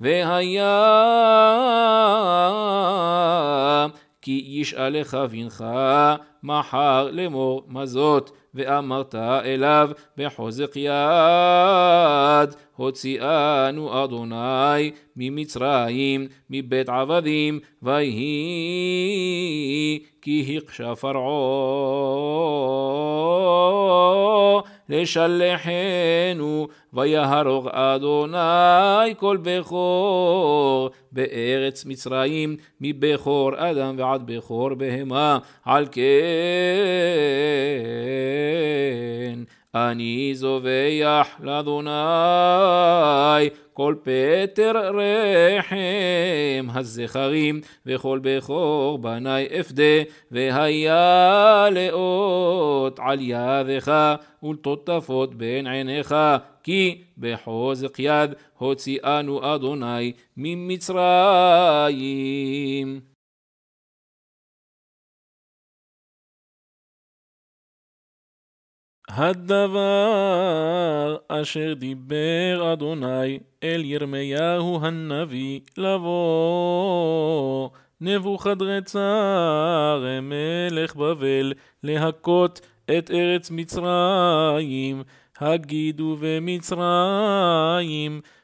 והיה כי איש עליך בנך מחר לאמור מה זאת, ואמרת אליו בחוזק יד, הוציאנו אדוני ממצרים, מבית עבדים, ויהי כי הכשה פרעה לשלחנו, ויהרוג אדוני כל בכור בארץ מצרים, מבכור אדם ועד בכור בהמה, על כן כן, אני זובח לאדוני כל פטר רחם הזכרים וכל בכור בני אפדה והיה לאות על ידך ולטוטפות בין עיניך כי בחוזק יד הוציאנו אדוני ממצרים הדבר אשר דיבר אדוני אל ירמיהו הנביא לבוא נבוכדרצר מלך בבל להכות את ארץ מצרים הגידו במצרים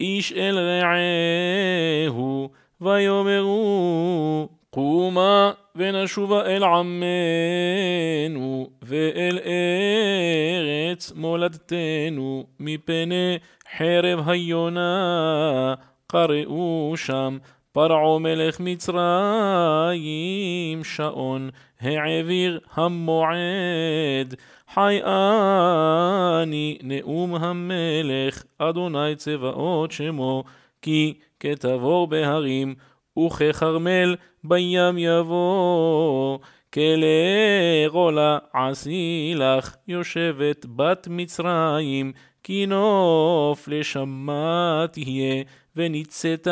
איש אל רעהו, ויאמרו קומה ונשובה אל עמנו ואל ארץ מולדתנו מפני חרב היונה קראו שם פרעה מלך מצרים שעון העביר המועד, חי אני נאום המלך, אדוני צבאות שמו, כי כתבור בהרים, וככרמל בים יבוא. כלרולה עשי לך, יושבת בת מצרים, כי נוף לשמה תהיה. וניצאת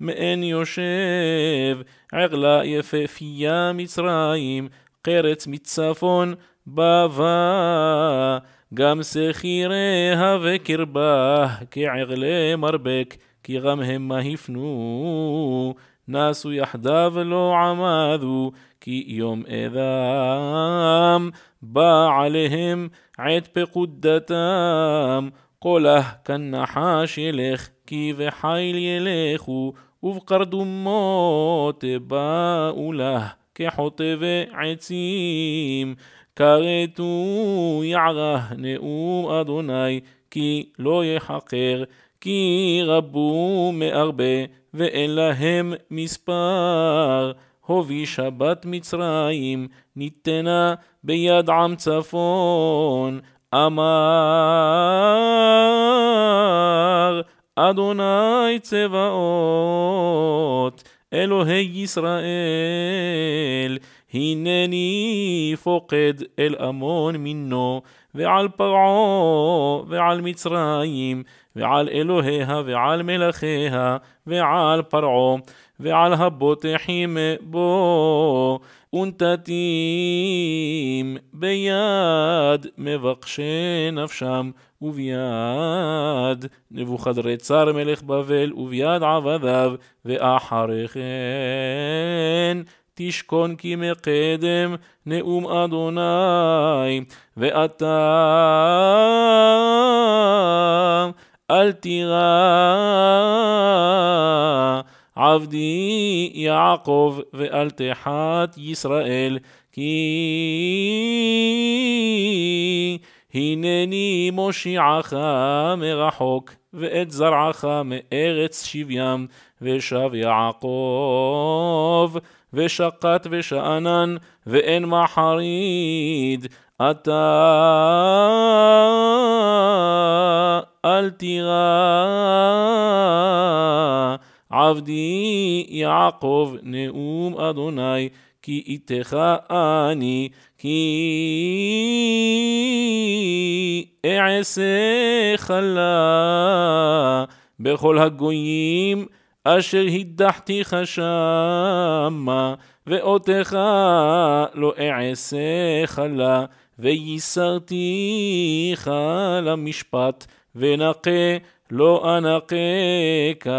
מעין יושב, ערלה יפהפייה מצרים, קרץ מצפון בבא, גם שכיריה וקרבה, כערלי מרבק, כי גם המה הפנו, נסו יחדיו לא עמדו, כי יום אדם בא עליהם עת פקודתם, קולה כנחש ילך כי בחיל ילכו, ובקרדומות באו לה, כחוטבי עצים. כרתו יערה נאום אדוני, כי לא יחכר, כי רבו מארבה, ואין להם מספר. הובי שבת מצרים, ניתנה ביד עם צפון. אמר אדוני צבאות, אלוהי ישראל, هينني فقد الأمون منه وعلى بعو وعلى مصرايم وعلى إلهها وعلى ملخها وعلى برعو وعلى هبوتحيم بو ونتتيم بياد مبقش نفشم وبياد نبوخد ريتسار ملك بافل وبياد عبذاب وآحرخين תשכון כי מקדם נאום אדוני, ואתה אל תירא עבדי יעקב ואל תחת ישראל, כי הנני מושיעך מרחוק, ואת זרעך מארץ שבים, ושב יעקב, ושקט ושאנן, ואין מחריד, אתה אל תירא, עבדי יעקב, נאום אדוני, כי איתך אני, כי אעשה חלה בכל הגויים אשר הדחתיך שמה, ואותך לא אעשה חלה, וייסרתיך למשפט, ונקה לא אנקה.